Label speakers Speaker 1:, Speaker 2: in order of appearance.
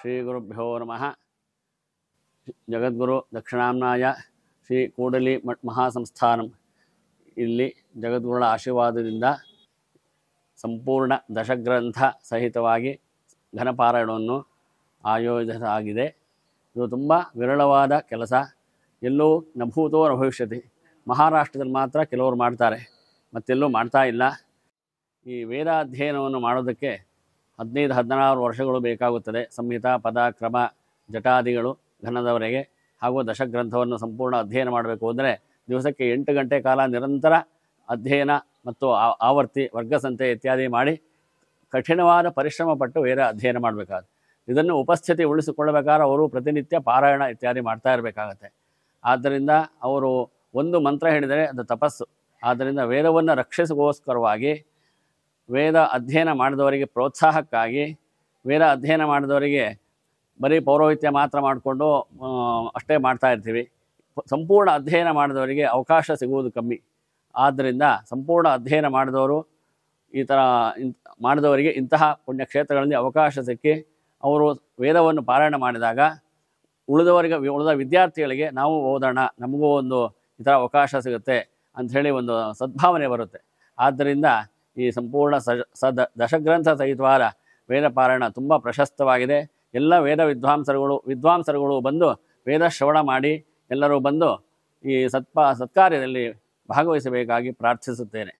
Speaker 1: ಶ್ರೀ ನಮಃ ಜಗದ್ಗುರು ದಕ್ಷಿಣಾಮ್ನಾಯ ಶ್ರೀ ಕೂಡಲಿ ಮಠ ಮಹಾಸಂಸ್ಥಾನ ಇಲ್ಲಿ ಜಗದ್ಗುರುಗಳ ಆಶೀರ್ವಾದದಿಂದ ಸಂಪೂರ್ಣ ದಶಗ್ರಂಥ ಸಹಿತವಾಗಿ ಘನಪಾರಾಯಣವನ್ನು ಆಯೋಜಿಸಲಾಗಿದೆ ಇದು ತುಂಬ ವಿರಳವಾದ ಕೆಲಸ ಎಲ್ಲೂ ನಭೂತೋ ಭವಿಷ್ಯತಿ ಮಹಾರಾಷ್ಟ್ರದಲ್ಲಿ ಮಾತ್ರ ಕೆಲವರು ಮಾಡ್ತಾರೆ ಮತ್ತೆಲ್ಲೂ ಮಾಡ್ತಾ ಇಲ್ಲ ಈ ವೇದಾಧ್ಯಯನವನ್ನು ಮಾಡೋದಕ್ಕೆ ಹದಿನೈದು ಹದಿನಾರು ವರ್ಷಗಳು ಬೇಕಾಗುತ್ತದೆ ಸಂಹಿತ ಪದ ಕ್ರಮ ಜಟಾದಿಗಳು ಘನದವರೆಗೆ ಹಾಗೂ ದಶಗ್ರಂಥವನ್ನು ಸಂಪೂರ್ಣ ಅಧ್ಯಯನ ಮಾಡಬೇಕು ಅಂದರೆ ದಿವಸಕ್ಕೆ ಎಂಟು ಗಂಟೆ ಕಾಲ ನಿರಂತರ ಅಧ್ಯಯನ ಮತ್ತು ಆವರ್ತಿ ವರ್ಗಸಂತೆ ಇತ್ಯಾದಿ ಮಾಡಿ ಕಠಿಣವಾದ ಪರಿಶ್ರಮ ಪಟ್ಟು ವೇದ ಅಧ್ಯಯನ ಮಾಡಬೇಕಾಗುತ್ತೆ ಇದನ್ನು ಉಪಸ್ಥಿತಿ ಉಳಿಸಿಕೊಳ್ಳಬೇಕಾದ್ರೆ ಅವರು ಪ್ರತಿನಿತ್ಯ ಪಾರಾಯಣ ಇತ್ಯಾದಿ ಮಾಡ್ತಾ ಇರಬೇಕಾಗತ್ತೆ ಆದ್ದರಿಂದ ಅವರು ಒಂದು ಮಂತ್ರ ಹೇಳಿದರೆ ಅದು ತಪಸ್ಸು ಆದ್ದರಿಂದ ವೇದವನ್ನು ರಕ್ಷಿಸಗೋಸ್ಕರವಾಗಿ ವೇದ ಅಧ್ಯಯನ ಮಾಡಿದವರಿಗೆ ಪ್ರೋತ್ಸಾಹಕ್ಕಾಗಿ ವೇದ ಅಧ್ಯಯನ ಮಾಡಿದವರಿಗೆ ಬರೀ ಪೌರೋಹಿತ್ಯ ಮಾತ್ರ ಮಾಡಿಕೊಂಡು ಅಷ್ಟೇ ಮಾಡ್ತಾ ಇರ್ತೀವಿ ಸಂಪೂರ್ಣ ಅಧ್ಯಯನ ಮಾಡಿದವರಿಗೆ ಅವಕಾಶ ಸಿಗುವುದು ಕಮ್ಮಿ ಆದ್ದರಿಂದ ಸಂಪೂರ್ಣ ಅಧ್ಯಯನ ಮಾಡಿದವರು ಈ ಥರ ಮಾಡಿದವರಿಗೆ ಇಂತಹ ಪುಣ್ಯಕ್ಷೇತ್ರಗಳಲ್ಲಿ ಅವಕಾಶ ಸಿಕ್ಕಿ ಅವರು ವೇದವನ್ನು ಪಾರಾಯಣ ಮಾಡಿದಾಗ ಉಳಿದವರಿಗೆ ಉಳಿದ ವಿದ್ಯಾರ್ಥಿಗಳಿಗೆ ನಾವು ಓದೋಣ ನಮಗೂ ಒಂದು ಈ ಥರ ಅವಕಾಶ ಸಿಗುತ್ತೆ ಅಂಥೇಳಿ ಒಂದು ಸದ್ಭಾವನೆ ಬರುತ್ತೆ ಆದ್ದರಿಂದ ಈ ಸಂಪೂರ್ಣ ಸ ಸದ ದಶಗ್ರಂಥ ಸಹಿತವಾದ ವೇದಪಾರಾಯಣ ತುಂಬ ಪ್ರಶಸ್ತವಾಗಿದೆ ಎಲ್ಲ ವೇದ ವಿದ್ವಾಂಸರುಗಳು ವಿದ್ವಾಂಸರುಗಳು ಬಂದು ವೇದ ಶ್ರವಣ ಮಾಡಿ ಎಲ್ಲರೂ ಬಂದು ಈ ಸತ್ಪ ಸತ್ಕಾರ್ಯದಲ್ಲಿ ಭಾಗವಹಿಸಬೇಕಾಗಿ ಪ್ರಾರ್ಥಿಸುತ್ತೇನೆ